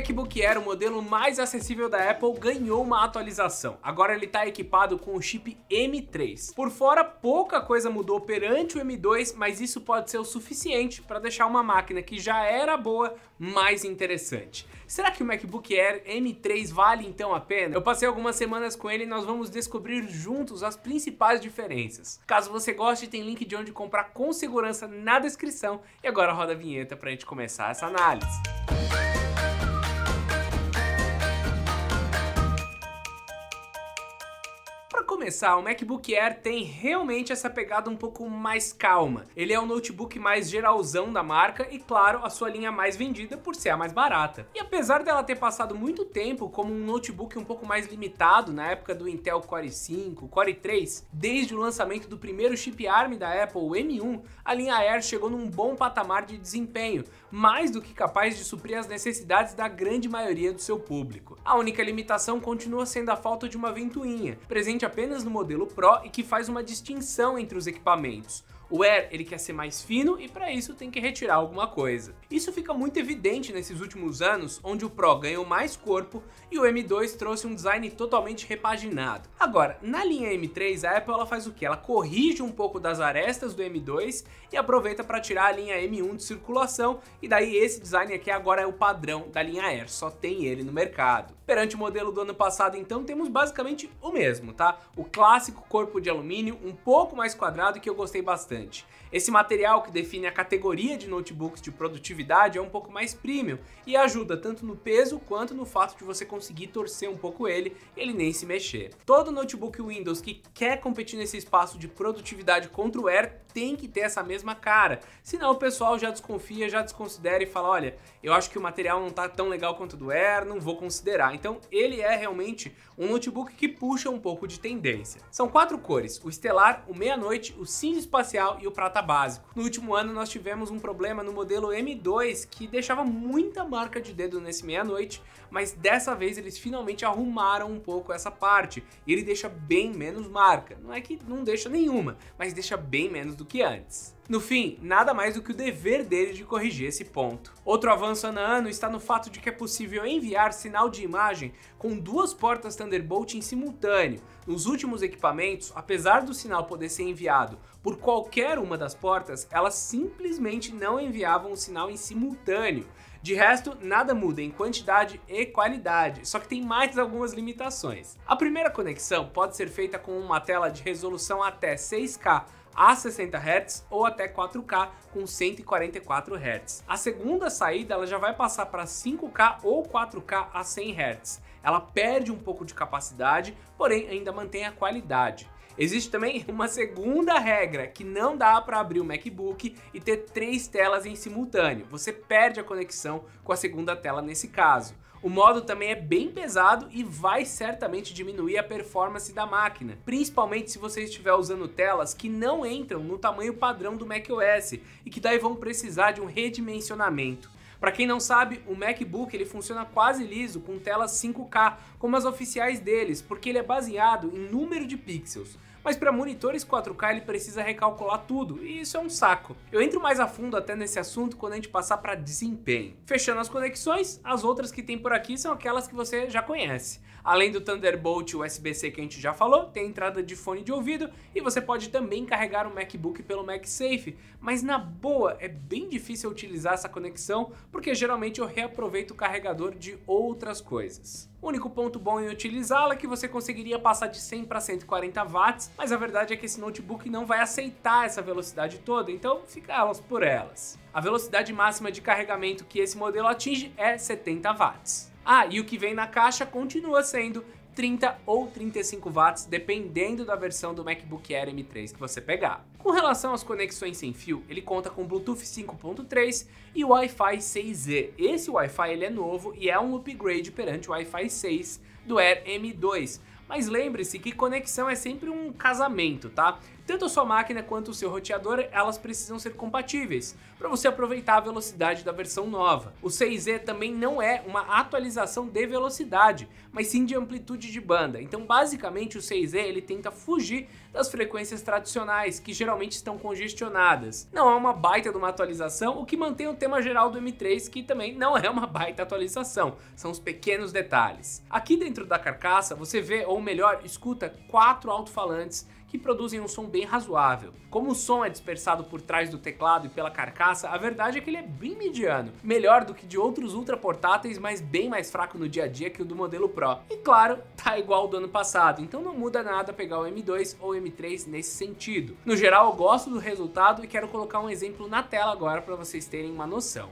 MacBook Air, o modelo mais acessível da Apple, ganhou uma atualização. Agora ele está equipado com o chip M3. Por fora, pouca coisa mudou perante o M2, mas isso pode ser o suficiente para deixar uma máquina que já era boa mais interessante. Será que o MacBook Air M3 vale então a pena? Eu passei algumas semanas com ele e nós vamos descobrir juntos as principais diferenças. Caso você goste, tem link de onde comprar com segurança na descrição. E agora roda a vinheta para a gente começar essa análise. começar, o MacBook Air tem realmente essa pegada um pouco mais calma. Ele é o notebook mais geralzão da marca e, claro, a sua linha mais vendida por ser a mais barata. E apesar dela ter passado muito tempo como um notebook um pouco mais limitado na época do Intel Core 5, Core 3, desde o lançamento do primeiro chip ARM da Apple, o M1, a linha Air chegou num bom patamar de desempenho, mais do que capaz de suprir as necessidades da grande maioria do seu público. A única limitação continua sendo a falta de uma ventoinha, presente apenas no modelo Pro e que faz uma distinção entre os equipamentos. O Air ele quer ser mais fino e para isso tem que retirar alguma coisa. Isso fica muito evidente nesses últimos anos, onde o Pro ganhou mais corpo e o M2 trouxe um design totalmente repaginado. Agora, na linha M3, a Apple ela faz o que? Ela corrige um pouco das arestas do M2 e aproveita para tirar a linha M1 de circulação e daí esse design aqui agora é o padrão da linha Air, só tem ele no mercado. Perante o modelo do ano passado, então, temos basicamente o mesmo, tá? O clássico corpo de alumínio, um pouco mais quadrado que eu gostei bastante gigante. Esse material que define a categoria de notebooks de produtividade é um pouco mais premium e ajuda tanto no peso quanto no fato de você conseguir torcer um pouco ele e ele nem se mexer. Todo notebook Windows que quer competir nesse espaço de produtividade contra o Air tem que ter essa mesma cara, senão o pessoal já desconfia, já desconsidera e fala, olha, eu acho que o material não tá tão legal quanto o do Air, não vou considerar. Então ele é realmente um notebook que puxa um pouco de tendência. São quatro cores, o estelar, o meia-noite, o cinza espacial e o Prata Básico. No último ano, nós tivemos um problema no modelo M2 que deixava muita marca de dedo nesse meia-noite, mas dessa vez eles finalmente arrumaram um pouco essa parte. E ele deixa bem menos marca. Não é que não deixa nenhuma, mas deixa bem menos do que antes. No fim, nada mais do que o dever dele de corrigir esse ponto. Outro avanço ano a ano está no fato de que é possível enviar sinal de imagem com duas portas Thunderbolt em simultâneo. Nos últimos equipamentos, apesar do sinal poder ser enviado por qualquer uma das portas, elas simplesmente não enviavam o sinal em simultâneo. De resto, nada muda em quantidade e qualidade, só que tem mais algumas limitações. A primeira conexão pode ser feita com uma tela de resolução até 6K a 60 Hz ou até 4K com 144 Hz. A segunda saída ela já vai passar para 5K ou 4K a 100 Hz. Ela perde um pouco de capacidade, porém ainda mantém a qualidade. Existe também uma segunda regra, que não dá para abrir o MacBook e ter três telas em simultâneo. Você perde a conexão com a segunda tela nesse caso. O modo também é bem pesado e vai certamente diminuir a performance da máquina, principalmente se você estiver usando telas que não entram no tamanho padrão do macOS e que daí vão precisar de um redimensionamento. Para quem não sabe, o MacBook ele funciona quase liso com telas 5K, como as oficiais deles, porque ele é baseado em número de pixels mas para monitores 4K ele precisa recalcular tudo, e isso é um saco. Eu entro mais a fundo até nesse assunto quando a gente passar para desempenho. Fechando as conexões, as outras que tem por aqui são aquelas que você já conhece. Além do Thunderbolt USB-C que a gente já falou, tem entrada de fone de ouvido e você pode também carregar o um MacBook pelo MagSafe, mas na boa é bem difícil utilizar essa conexão porque geralmente eu reaproveito o carregador de outras coisas. O único ponto bom em utilizá-la é que você conseguiria passar de 100 para 140 watts, mas a verdade é que esse notebook não vai aceitar essa velocidade toda, então fica elas por elas. A velocidade máxima de carregamento que esse modelo atinge é 70 watts. Ah, e o que vem na caixa continua sendo 30 ou 35 watts, dependendo da versão do MacBook Air M3 que você pegar. Com relação às conexões sem fio, ele conta com Bluetooth 5.3 e Wi-Fi 6E. Esse Wi-Fi ele é novo e é um upgrade perante o Wi-Fi 6 do Air M2. Mas lembre-se que conexão é sempre um casamento, tá? Tanto a sua máquina quanto o seu roteador, elas precisam ser compatíveis para você aproveitar a velocidade da versão nova. O 6E também não é uma atualização de velocidade, mas sim de amplitude de banda. Então, basicamente, o 6E ele tenta fugir das frequências tradicionais, que geralmente estão congestionadas. Não é uma baita de uma atualização, o que mantém o tema geral do M3, que também não é uma baita atualização, são os pequenos detalhes. Aqui dentro da carcaça, você vê, ou melhor, escuta quatro alto-falantes que produzem um som bem razoável. Como o som é dispersado por trás do teclado e pela carcaça, a verdade é que ele é bem mediano, melhor do que de outros ultra portáteis, mas bem mais fraco no dia a dia que o do modelo Pro. E claro, tá igual do ano passado, então não muda nada pegar o M2 ou M3 nesse sentido. No geral, eu gosto do resultado e quero colocar um exemplo na tela agora para vocês terem uma noção.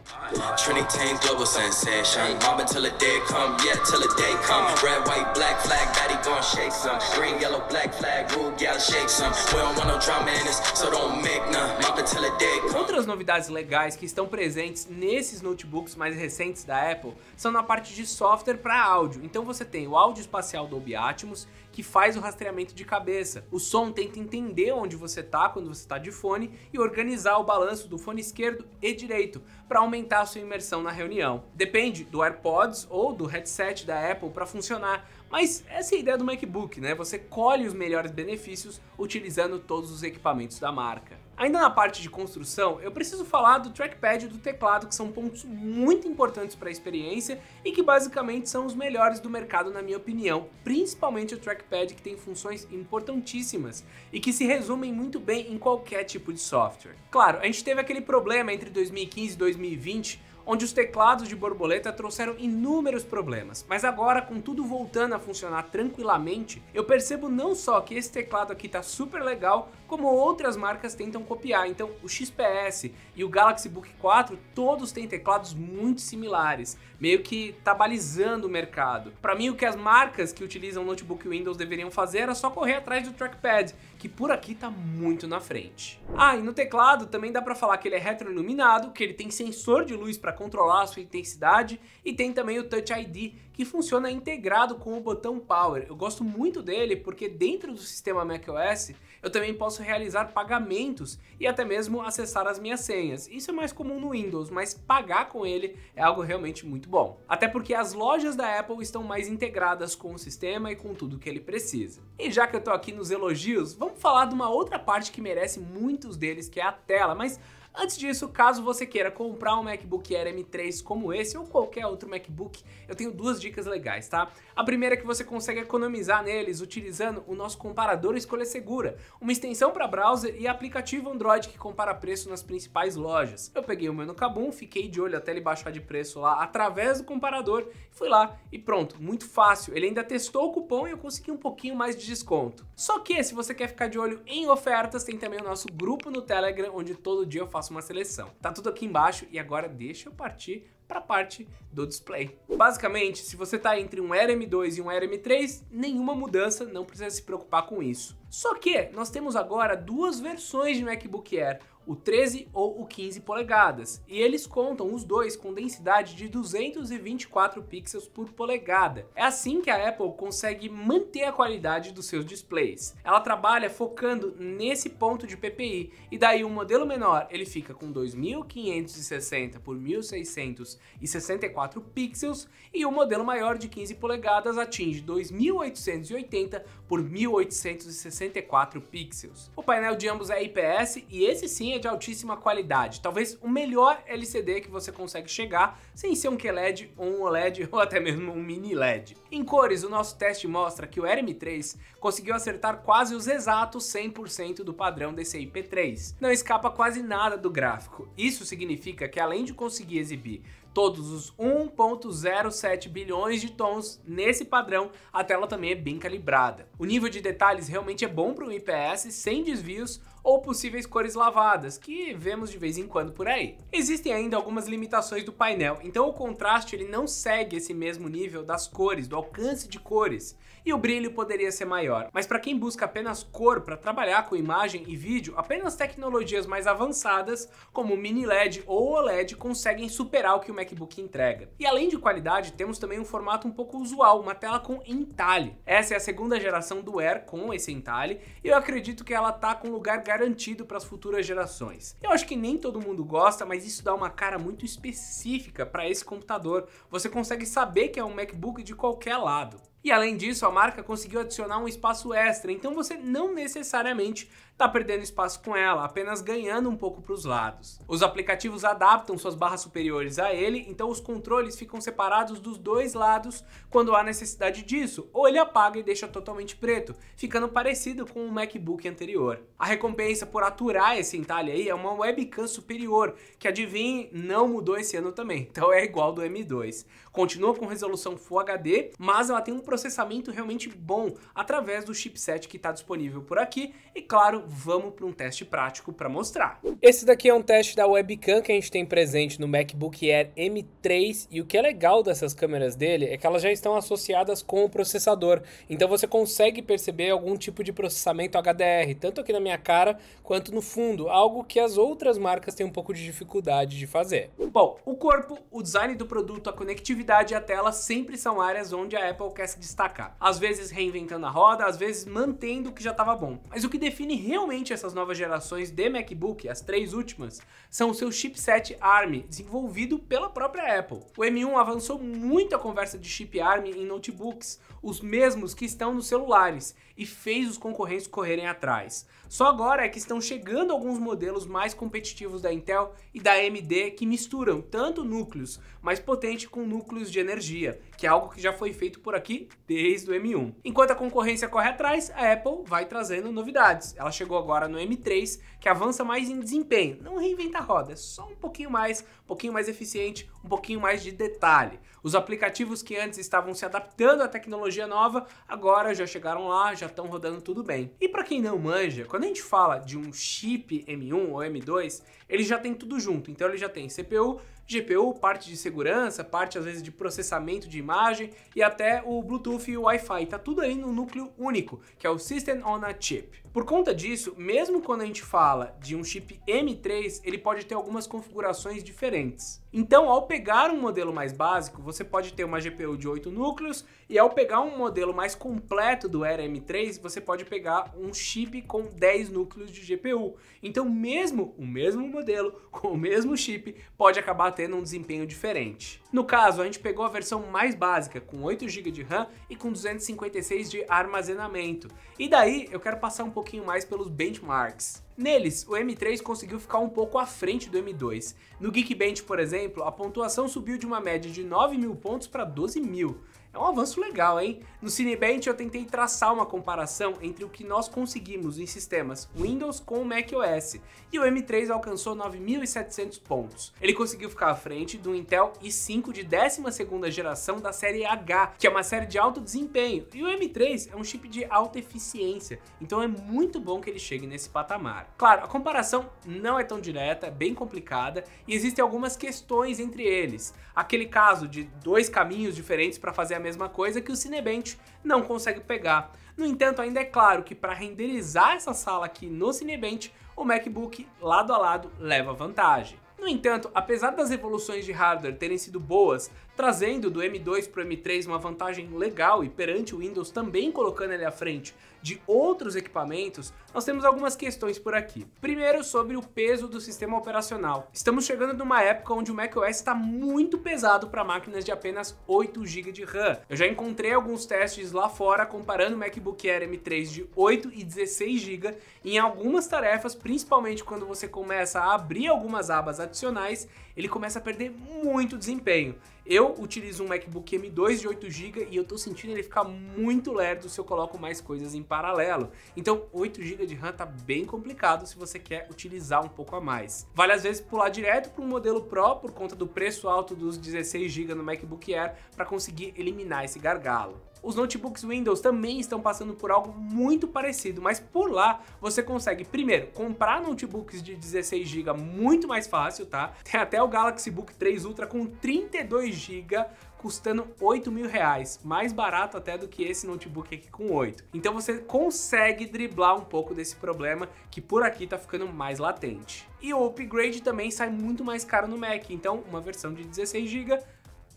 Outras novidades legais que estão presentes nesses notebooks mais recentes da Apple são na parte de software para áudio. Então você tem o áudio espacial Dolby Atmos, que faz o rastreamento de cabeça. O som tenta entender onde você está quando você está de fone e organizar o balanço do fone esquerdo e direito para aumentar a sua imersão na reunião. Depende do AirPods ou do headset da Apple para funcionar, mas essa é a ideia do MacBook, né? Você colhe os melhores benefícios utilizando todos os equipamentos da marca. Ainda na parte de construção, eu preciso falar do trackpad e do teclado, que são pontos muito importantes para a experiência e que basicamente são os melhores do mercado, na minha opinião. Principalmente o trackpad, que tem funções importantíssimas e que se resumem muito bem em qualquer tipo de software. Claro, a gente teve aquele problema entre 2015 e 2020 onde os teclados de borboleta trouxeram inúmeros problemas, mas agora com tudo voltando a funcionar tranquilamente, eu percebo não só que esse teclado aqui tá super legal, como outras marcas tentam copiar, então o XPS e o Galaxy Book 4 todos têm teclados muito similares, meio que tabalizando balizando o mercado. Para mim o que as marcas que utilizam notebook Windows deveriam fazer era só correr atrás do trackpad, que por aqui tá muito na frente. Ah, e no teclado também dá para falar que ele é retroiluminado, que ele tem sensor de luz para controlar a sua intensidade e tem também o Touch ID, que funciona integrado com o botão Power. Eu gosto muito dele porque dentro do sistema macOS eu também posso realizar pagamentos e até mesmo acessar as minhas senhas. Isso é mais comum no Windows, mas pagar com ele é algo realmente muito bom. Até porque as lojas da Apple estão mais integradas com o sistema e com tudo que ele precisa. E já que eu tô aqui nos elogios, vamos vamos falar de uma outra parte que merece muitos deles, que é a tela. Mas Antes disso, caso você queira comprar um MacBook Air M3 como esse ou qualquer outro MacBook, eu tenho duas dicas legais, tá? A primeira é que você consegue economizar neles utilizando o nosso comparador Escolha Segura, uma extensão para browser e aplicativo Android que compara preço nas principais lojas. Eu peguei o meu no Kabum, fiquei de olho até ele baixar de preço lá através do comparador, fui lá e pronto, muito fácil. Ele ainda testou o cupom e eu consegui um pouquinho mais de desconto. Só que se você quer ficar de olho em ofertas, tem também o nosso grupo no Telegram, onde todo dia eu faço uma seleção. Tá tudo aqui embaixo e agora deixa eu partir para a parte do display. Basicamente, se você está entre um rm 2 e um rm 3 nenhuma mudança, não precisa se preocupar com isso. Só que nós temos agora duas versões de MacBook Air, o 13 ou o 15 polegadas, e eles contam os dois com densidade de 224 pixels por polegada. É assim que a Apple consegue manter a qualidade dos seus displays. Ela trabalha focando nesse ponto de PPI, e daí o um modelo menor ele fica com 2560 por 1664 pixels, e o um modelo maior de 15 polegadas atinge 2880 por 1864 pixels. O painel de ambos é IPS, e esse sim é de altíssima qualidade. Talvez o melhor LCD que você consegue chegar sem ser um QLED ou um OLED ou até mesmo um mini LED. Em cores, o nosso teste mostra que o RM3 conseguiu acertar quase os exatos 100% do padrão DCI-P3. Não escapa quase nada do gráfico. Isso significa que além de conseguir exibir todos os 1.07 bilhões de tons nesse padrão, a tela também é bem calibrada. O nível de detalhes realmente é bom para um IPS sem desvios ou possíveis cores lavadas, que vemos de vez em quando por aí. Existem ainda algumas limitações do painel, então o contraste ele não segue esse mesmo nível das cores, do alcance de cores, e o brilho poderia ser maior. Mas para quem busca apenas cor para trabalhar com imagem e vídeo, apenas tecnologias mais avançadas, como mini LED ou OLED, conseguem superar o que o MacBook entrega. E além de qualidade, temos também um formato um pouco usual, uma tela com entalhe. Essa é a segunda geração do Air com esse entalhe, e eu acredito que ela tá com lugar garantido para as futuras gerações. Eu acho que nem todo mundo gosta, mas isso dá uma cara muito específica para esse computador. Você consegue saber que é um MacBook de qualquer lado. E além disso, a marca conseguiu adicionar um espaço extra, então você não necessariamente está perdendo espaço com ela, apenas ganhando um pouco para os lados. Os aplicativos adaptam suas barras superiores a ele, então os controles ficam separados dos dois lados quando há necessidade disso, ou ele apaga e deixa totalmente preto, ficando parecido com o MacBook anterior. A recompensa por aturar esse entalhe aí é uma webcam superior, que adivinhe, não mudou esse ano também, então é igual do M2. Continua com resolução Full HD, mas ela tem um processamento realmente bom através do chipset que está disponível por aqui e claro, vamos para um teste prático para mostrar. Esse daqui é um teste da webcam que a gente tem presente no MacBook Air M3 e o que é legal dessas câmeras dele é que elas já estão associadas com o processador, então você consegue perceber algum tipo de processamento HDR, tanto aqui na minha cara quanto no fundo, algo que as outras marcas têm um pouco de dificuldade de fazer. Bom, o corpo, o design do produto, a conectividade e a tela sempre são áreas onde a Apple quer se destacar, às vezes reinventando a roda, às vezes mantendo o que já estava bom, mas o que define realmente realmente essas novas gerações de MacBook, as três últimas, são o seu chipset ARM, desenvolvido pela própria Apple. O M1 avançou muito a conversa de chip ARM em notebooks, os mesmos que estão nos celulares, e fez os concorrentes correrem atrás. Só agora é que estão chegando alguns modelos mais competitivos da Intel e da AMD que misturam tanto núcleos mais potentes com núcleos de energia, que é algo que já foi feito por aqui desde o M1. Enquanto a concorrência corre atrás, a Apple vai trazendo novidades. Ela chegou chegou agora no M3, que avança mais em desempenho. Não reinventa a roda, é só um pouquinho mais, um pouquinho mais eficiente, um pouquinho mais de detalhe. Os aplicativos que antes estavam se adaptando à tecnologia nova, agora já chegaram lá, já estão rodando tudo bem. E para quem não manja, quando a gente fala de um chip M1 ou M2, ele já tem tudo junto. Então ele já tem CPU, GPU, parte de segurança, parte às vezes de processamento de imagem e até o Bluetooth e o Wi-Fi. Tá tudo aí no núcleo único, que é o System on a Chip. Por conta disso, mesmo quando a gente fala de um chip M3, ele pode ter algumas configurações diferentes. Então, ao pegar um modelo mais básico, você pode ter uma GPU de 8 núcleos, e ao pegar um modelo mais completo do Era M3, você pode pegar um chip com 10 núcleos de GPU. Então, mesmo o mesmo modelo com o mesmo chip pode acabar tendo um desempenho diferente. No caso, a gente pegou a versão mais básica, com 8 GB de RAM e com 256 de armazenamento. E daí, eu quero passar um pouco pouquinho mais pelos benchmarks. Neles, o M3 conseguiu ficar um pouco à frente do M2. No Geekbench, por exemplo, a pontuação subiu de uma média de 9 mil pontos para 12 mil, é um avanço legal, hein? No Cinebench eu tentei traçar uma comparação entre o que nós conseguimos em sistemas Windows com o macOS, e o M3 alcançou 9.700 pontos. Ele conseguiu ficar à frente do Intel i5 de 12 geração da série H, que é uma série de alto desempenho, e o M3 é um chip de alta eficiência, então é muito bom que ele chegue nesse patamar. Claro, a comparação não é tão direta, é bem complicada, e existem algumas questões entre eles. Aquele caso de dois caminhos diferentes para fazer a mesma coisa que o Cinebench não consegue pegar. No entanto, ainda é claro que para renderizar essa sala aqui no Cinebench, o MacBook lado a lado leva vantagem. No entanto, apesar das evoluções de hardware terem sido boas, trazendo do M2 para o M3 uma vantagem legal e perante o Windows também colocando ele à frente de outros equipamentos, nós temos algumas questões por aqui. Primeiro, sobre o peso do sistema operacional. Estamos chegando numa época onde o macOS está muito pesado para máquinas de apenas 8 GB de RAM. Eu já encontrei alguns testes lá fora comparando o MacBook Air M3 de 8 e 16 GB em algumas tarefas, principalmente quando você começa a abrir algumas abas adicionais, ele começa a perder muito desempenho. Eu utilizo um MacBook M2 de 8GB e eu tô sentindo ele ficar muito lerdo se eu coloco mais coisas em paralelo. Então 8GB de RAM tá bem complicado se você quer utilizar um pouco a mais. Vale às vezes pular direto para um modelo Pro por conta do preço alto dos 16GB no MacBook Air para conseguir eliminar esse gargalo. Os notebooks Windows também estão passando por algo muito parecido, mas por lá você consegue, primeiro, comprar notebooks de 16GB muito mais fácil, tá? Tem até o Galaxy Book 3 Ultra com 32GB custando 8 mil reais, mais barato até do que esse notebook aqui com 8. Então você consegue driblar um pouco desse problema que por aqui tá ficando mais latente. E o upgrade também sai muito mais caro no Mac, então uma versão de 16 GB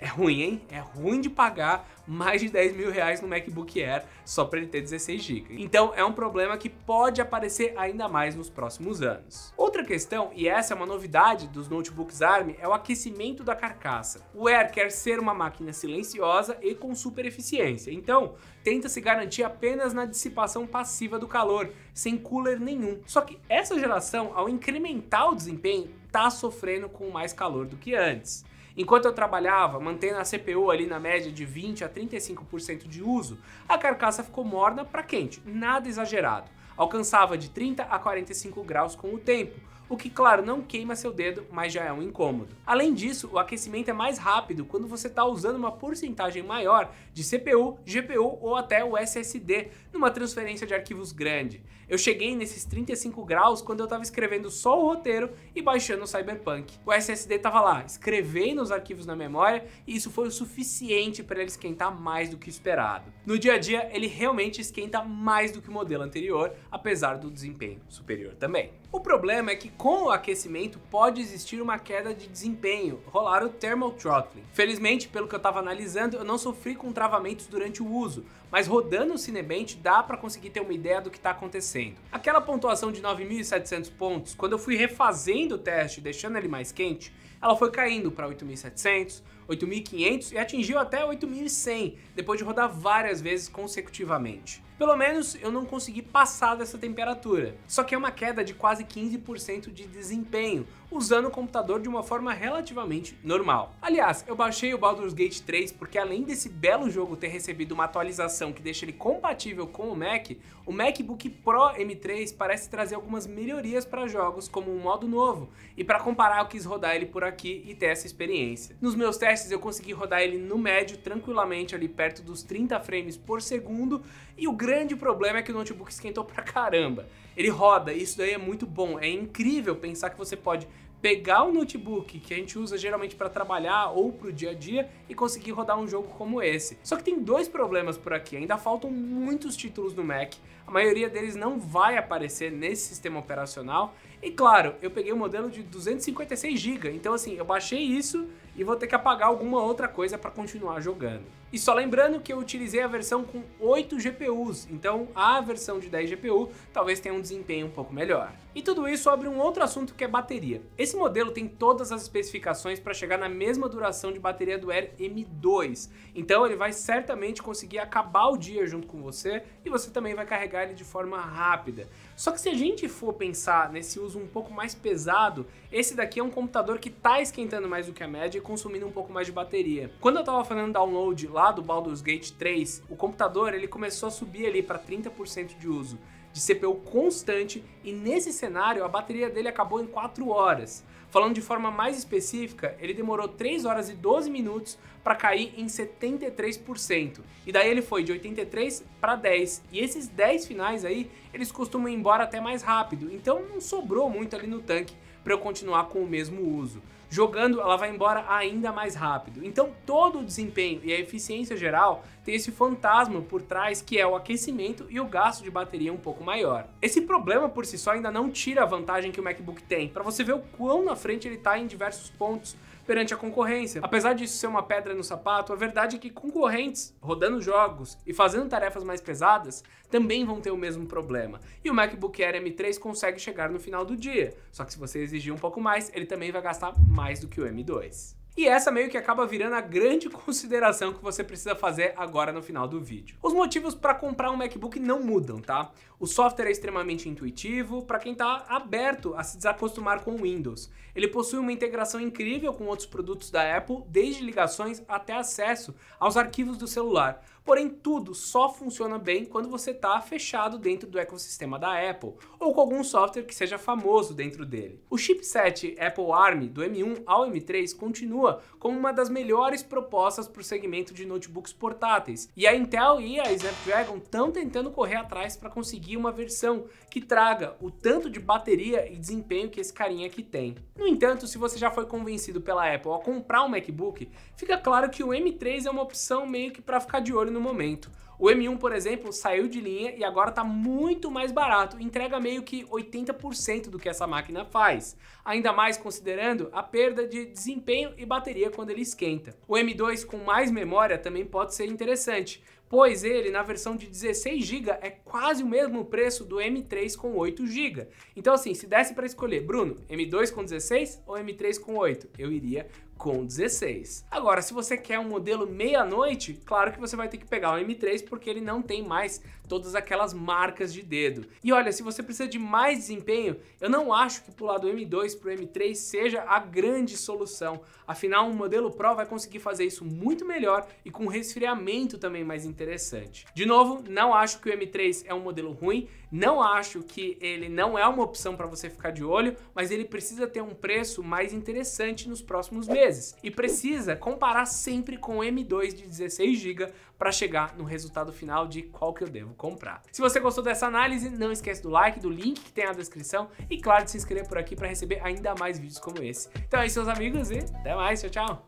é ruim, hein? É ruim de pagar mais de 10 mil reais no MacBook Air só para ele ter 16 GB. Então é um problema que pode aparecer ainda mais nos próximos anos. Outra questão, e essa é uma novidade dos notebooks ARM, é o aquecimento da carcaça. O Air quer ser uma máquina silenciosa e com super eficiência, então tenta se garantir apenas na dissipação passiva do calor, sem cooler nenhum. Só que essa geração, ao incrementar o desempenho, tá sofrendo com mais calor do que antes. Enquanto eu trabalhava, mantendo a CPU ali na média de 20 a 35% de uso, a carcaça ficou morna para quente, nada exagerado. Alcançava de 30 a 45 graus com o tempo, o que, claro, não queima seu dedo, mas já é um incômodo. Além disso, o aquecimento é mais rápido quando você está usando uma porcentagem maior de CPU, GPU ou até o SSD numa transferência de arquivos grande. Eu cheguei nesses 35 graus quando eu estava escrevendo só o roteiro e baixando o Cyberpunk. O SSD estava lá, escrevendo os arquivos na memória e isso foi o suficiente para ele esquentar mais do que esperado. No dia a dia, ele realmente esquenta mais do que o modelo anterior, apesar do desempenho superior também. O problema é que com o aquecimento pode existir uma queda de desempenho, rolar o thermal throttling. Felizmente, pelo que eu estava analisando, eu não sofri com travamentos durante o uso, mas rodando o Cinebench dá para conseguir ter uma ideia do que está acontecendo. Aquela pontuação de 9.700 pontos, quando eu fui refazendo o teste, deixando ele mais quente, ela foi caindo para 8.700, 8.500 e atingiu até 8.100, depois de rodar várias vezes consecutivamente. Pelo menos eu não consegui passar dessa temperatura. Só que é uma queda de quase 15% de desempenho, usando o computador de uma forma relativamente normal. Aliás, eu baixei o Baldur's Gate 3 porque além desse belo jogo ter recebido uma atualização que deixa ele compatível com o Mac, o MacBook Pro M3 parece trazer algumas melhorias para jogos como um modo novo e para comparar eu quis rodar ele por aqui e ter essa experiência. Nos meus testes eu consegui rodar ele no médio tranquilamente ali perto dos 30 frames por segundo e o grande grande problema é que o notebook esquentou pra caramba. Ele roda, e isso daí é muito bom. É incrível pensar que você pode pegar o notebook que a gente usa geralmente para trabalhar ou para o dia a dia e conseguir rodar um jogo como esse. Só que tem dois problemas por aqui. Ainda faltam muitos títulos no Mac a maioria deles não vai aparecer nesse sistema operacional. E claro, eu peguei o um modelo de 256 GB, então assim, eu baixei isso e vou ter que apagar alguma outra coisa para continuar jogando. E só lembrando que eu utilizei a versão com 8 GPUs, então a versão de 10 GPU talvez tenha um desempenho um pouco melhor. E tudo isso abre um outro assunto que é bateria. Esse modelo tem todas as especificações para chegar na mesma duração de bateria do Air M2, então ele vai certamente conseguir acabar o dia junto com você e você também vai carregar ele de forma rápida. Só que se a gente for pensar nesse uso um pouco mais pesado, esse daqui é um computador que está esquentando mais do que a média e consumindo um pouco mais de bateria. Quando eu estava fazendo download lá do Baldur's Gate 3, o computador ele começou a subir ali para 30% de uso de CPU constante e nesse cenário a bateria dele acabou em 4 horas. Falando de forma mais específica, ele demorou 3 horas e 12 minutos para cair em 73%. E daí ele foi de 83 para 10. E esses 10 finais aí, eles costumam ir embora até mais rápido. Então não sobrou muito ali no tanque para eu continuar com o mesmo uso. Jogando, ela vai embora ainda mais rápido. Então, todo o desempenho e a eficiência geral tem esse fantasma por trás que é o aquecimento e o gasto de bateria um pouco maior. Esse problema por si só ainda não tira a vantagem que o MacBook tem, para você ver o quão na frente ele está em diversos pontos perante a concorrência. Apesar disso ser uma pedra no sapato, a verdade é que concorrentes rodando jogos e fazendo tarefas mais pesadas também vão ter o mesmo problema. E o MacBook Air M3 consegue chegar no final do dia, só que se você exigir um pouco mais, ele também vai gastar mais do que o M2. E essa meio que acaba virando a grande consideração que você precisa fazer agora no final do vídeo. Os motivos para comprar um MacBook não mudam, tá? O software é extremamente intuitivo para quem está aberto a se desacostumar com o Windows. Ele possui uma integração incrível com outros produtos da Apple, desde ligações até acesso aos arquivos do celular. Porém, tudo só funciona bem quando você está fechado dentro do ecossistema da Apple ou com algum software que seja famoso dentro dele. O chipset Apple ARM do M1 ao M3 continua continua como uma das melhores propostas para o segmento de notebooks portáteis. E a Intel e a Snapdragon estão tentando correr atrás para conseguir uma versão que traga o tanto de bateria e desempenho que esse carinha aqui tem. No entanto, se você já foi convencido pela Apple a comprar um MacBook, fica claro que o M3 é uma opção meio que para ficar de olho no momento. O M1, por exemplo, saiu de linha e agora está muito mais barato, entrega meio que 80% do que essa máquina faz. Ainda mais considerando a perda de desempenho e bateria quando ele esquenta. O M2 com mais memória também pode ser interessante, pois ele na versão de 16 GB é quase o mesmo preço do M3 com 8 GB. Então assim, se desse para escolher, Bruno, M2 com 16 ou M3 com 8, eu iria com 16. Agora, se você quer um modelo meia-noite, claro que você vai ter que pegar o M3 porque ele não tem mais todas aquelas marcas de dedo. E olha, se você precisa de mais desempenho, eu não acho que pular do M2 para o M3 seja a grande solução. Afinal, um modelo Pro vai conseguir fazer isso muito melhor e com resfriamento também mais interessante. De novo, não acho que o M3 é um modelo ruim, não acho que ele não é uma opção para você ficar de olho, mas ele precisa ter um preço mais interessante nos próximos meses. E precisa comparar sempre com o M2 de 16 GB, para chegar no resultado final de qual que eu devo comprar. Se você gostou dessa análise, não esquece do like, do link que tem na descrição e claro de se inscrever por aqui para receber ainda mais vídeos como esse. Então é isso, meus amigos, e até mais, tchau, tchau!